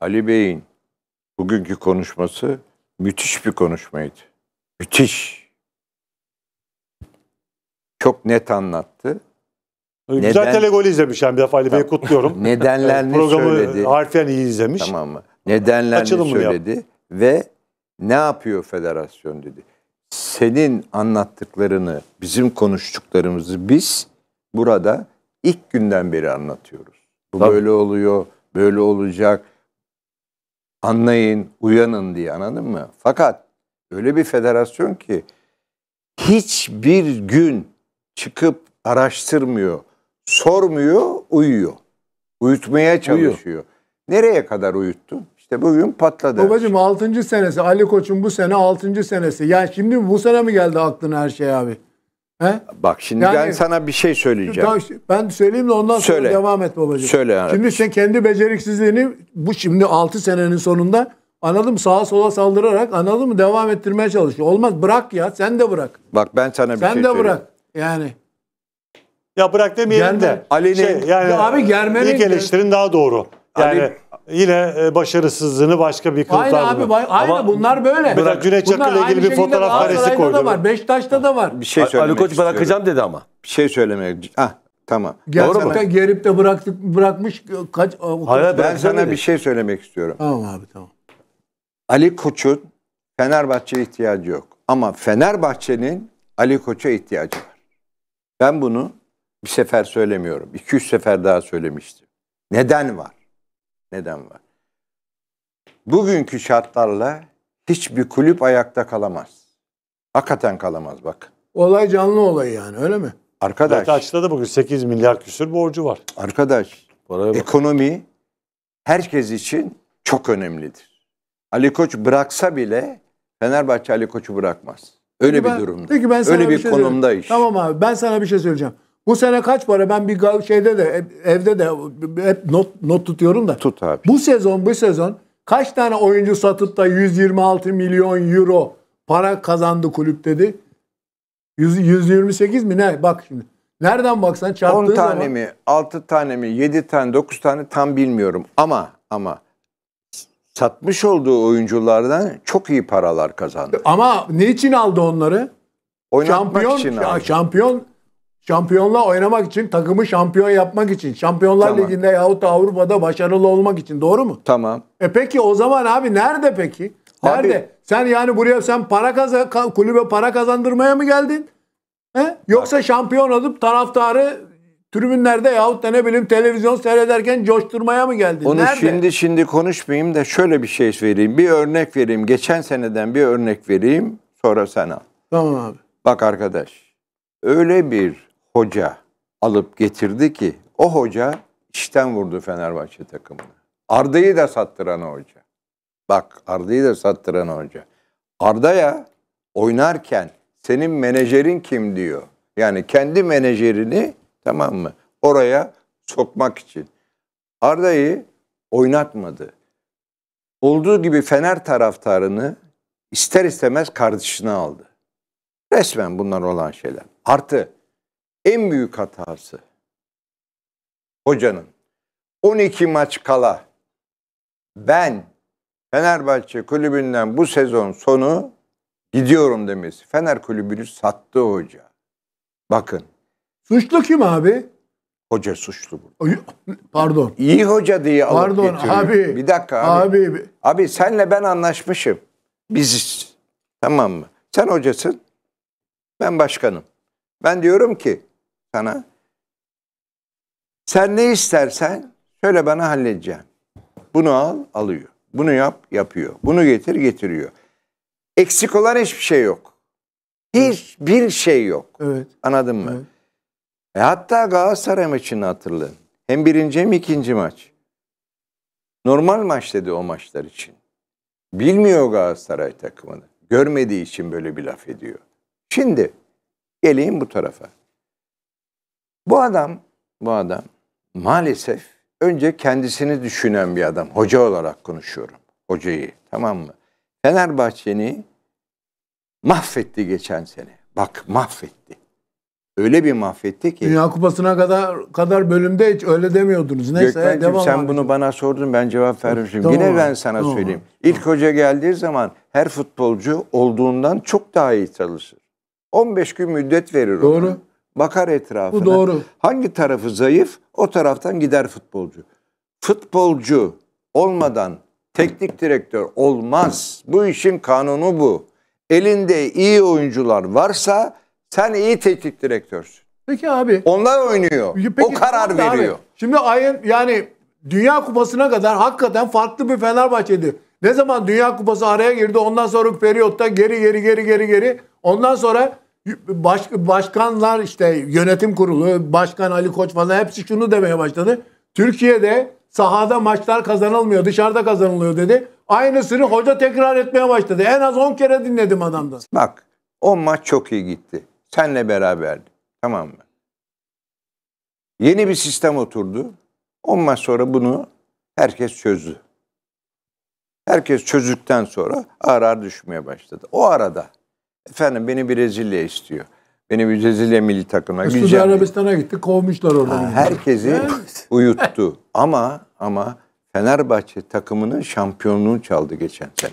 Ali Bey'in bugünkü konuşması müthiş bir konuşmaydı. Müthiş. Çok net anlattı. Neden, Güzel telegol izlemiş yani bir defa Ali tamam. kutluyorum. Nedenlerini Programı söyledi. harfiyen iyi izlemiş. Tamam mı? Nedenlerini Açılımını söyledi yap. ve ne yapıyor federasyon dedi. Senin anlattıklarını, bizim konuştuklarımızı biz burada ilk günden beri anlatıyoruz. Bu Tabii. böyle oluyor, böyle olacak anlayın, uyanın diye anladın mı? Fakat öyle bir federasyon ki hiçbir gün çıkıp araştırmıyor, sormuyor, uyuyor. Uyutmaya çalışıyor. Uyuyor. Nereye kadar uyuttu? İşte bugün patladı. Babacım 6. senesi Ali Koç'un bu sene 6. senesi. Yani şimdi bu sene mi geldi aklına her şey abi? He? Bak şimdi yani, ben sana bir şey söyleyeceğim. Ben söyleyeyim de ondan Söyle. sonra devam et babacığım. Söyle. Yani. Şimdi sen kendi beceriksizliğini bu şimdi 6 senenin sonunda anladım sağa sola saldırarak anladım devam ettirmeye çalışıyor. Olmaz bırak ya sen de bırak. Bak ben sana bir sen şey söyleyeyim. Sen de bırak yani. Ya bırak demeyelim Gelme. de. Aleni, şey, yani, ya abi germenin. İlk eleştirin daha doğru. Yani, Ali, yine e, başarısızlığını başka bir kılıflar. Aynı abi, aynı Ama bunlar böyle. Mesela Cüneyt Çakır'la ilgili bir fotoğraf karesi koydu. Da var, Beşiktaş'ta da var. Bir şey söylemek Ali Koç bırakacağım istiyorum. dedi ama. Bir şey söylemek. Ah tamam. Gerçekten Doğru mu? gerip de bıraktık bırakmış kaç o Hayır, ben sana dedi. bir şey söylemek istiyorum. Tamam abi tamam. Ali Koç'un Fenerbahçe'ye ihtiyacı yok. Ama Fenerbahçe'nin Ali Koç'a ihtiyacı var. Ben bunu bir sefer söylemiyorum. 200 sefer daha söylemiştim. Neden var? neden var. Bugünkü şartlarla hiçbir kulüp ayakta kalamaz. Hakikaten kalamaz bak. Olay canlı olay yani öyle mi? Arkadaş. Betaç'ta da bugün 8 milyar küsür borcu var. Arkadaş Paraya ekonomi herkes için çok önemlidir. Ali Koç bıraksa bile Fenerbahçe Ali Koç'u bırakmaz. Öyle peki bir durumda. Peki ben sana Öyle bir, bir şey konumda iş. Tamam abi ben sana bir şey söyleyeceğim. Bu sene kaç para? Ben bir şeyde de evde de hep not, not tutuyorum da. Tut abi. Bu sezon bu sezon kaç tane oyuncu satıp da 126 milyon euro para kazandı kulüp dedi? 100, 128 mi ne? Bak şimdi. Nereden baksan çarptığı 10 tane zaman... mi, 6 tane mi, 7 tane, 9 tane tam bilmiyorum. Ama ama satmış olduğu oyunculardan çok iyi paralar kazandı. Ama ne için aldı onları? Oynatmak şampiyon, için aldı. Şampiyon Şampiyonla oynamak için, takımı şampiyon yapmak için, Şampiyonlar tamam. Ligi'nde yahut da Avrupa'da başarılı olmak için. Doğru mu? Tamam. E peki o zaman abi nerede peki? Nerede? Abi, sen yani buraya sen para kazan kulübe para kazandırmaya mı geldin? He? Yoksa abi. şampiyon olup taraftarı tribünlerde yahut da ne bileyim televizyon seyrederken coşturmaya mı geldin? Onu Nerede? şimdi şimdi konuşmayayım da şöyle bir şey vereyim. Bir örnek vereyim. Geçen seneden bir örnek vereyim. Sonra sen al. Tamam abi. Bak arkadaş. Öyle bir hoca alıp getirdi ki o hoca işten vurdu Fenerbahçe takımını. Arda'yı da sattıran hoca. Bak Arda'yı da sattıran hoca. Arda'ya oynarken senin menajerin kim diyor. Yani kendi menajerini tamam mı oraya sokmak için. Arda'yı oynatmadı. Olduğu gibi Fener taraftarını ister istemez kardeşine aldı. Resmen bunlar olan şeyler. Artı en büyük hatası hocanın 12 maç kala ben Fenerbahçe kulübünden bu sezon sonu gidiyorum demesi. Fener kulübünü sattı hoca. Bakın. Suçlu kim abi? Hoca suçlu bu. pardon. İyi hoca diye alıp Pardon getiriyor. abi. Bir dakika abi. Abi, abi senle ben anlaşmışım. Biz Tamam mı? Sen hocasın. Ben başkanım. Ben diyorum ki sana. Sen ne istersen söyle bana halledeceğim. Bunu al, alıyor. Bunu yap, yapıyor. Bunu getir, getiriyor. Eksik olan hiçbir şey yok. Hiçbir şey yok. Evet. Anladın mı? Evet. E hatta Galatasaray maçını hatırlayın. Hem birinci hem ikinci maç. Normal maç dedi o maçlar için. Bilmiyor Galatasaray takımını. Görmediği için böyle bir laf ediyor. Şimdi geleyim bu tarafa. Bu adam, bu adam maalesef önce kendisini düşünen bir adam. Hoca olarak konuşuyorum. Hocayı tamam mı? Fenerbahçe'ni mahvetti geçen sene. Bak mahvetti. Öyle bir mahvetti ki. Dünya Kupası'na kadar kadar bölümde hiç öyle demiyordunuz. Neyse Gökmen'cim, devam sen abi. bunu bana sordun ben cevap vermişim. Tamam. Yine ben sana tamam. söyleyeyim. İlk tamam. hoca geldiği zaman her futbolcu olduğundan çok daha iyi çalışır. 15 gün müddet verir Doğru bakar etrafına. Bu doğru. Hangi tarafı zayıf o taraftan gider futbolcu. Futbolcu olmadan teknik direktör olmaz. Bu işin kanunu bu. Elinde iyi oyuncular varsa sen iyi teknik direktörsün. Peki abi. Onlar oynuyor. Peki, o karar veriyor. Abi, şimdi ayın yani Dünya Kupası'na kadar hakikaten farklı bir Fenerbahçe'di. Ne zaman Dünya Kupası araya girdi ondan sonra periyotta geri geri geri geri geri ondan sonra baş, başkanlar işte yönetim kurulu, başkan Ali Koç falan hepsi şunu demeye başladı. Türkiye'de sahada maçlar kazanılmıyor, dışarıda kazanılıyor dedi. Aynısını hoca tekrar etmeye başladı. En az 10 kere dinledim adamdan. Bak 10 maç çok iyi gitti. Senle beraberdi. Tamam mı? Yeni bir sistem oturdu. 10 maç sonra bunu herkes çözdü. Herkes çözdükten sonra ağır ağır düşmeye başladı. O arada Efendim beni Brezilya istiyor. Beni Brezilya milli takıma Üstü Suudi Arabistan'a gitti kovmuşlar orada. herkesi uyuttu. Ama ama Fenerbahçe takımının şampiyonluğunu çaldı geçen sene.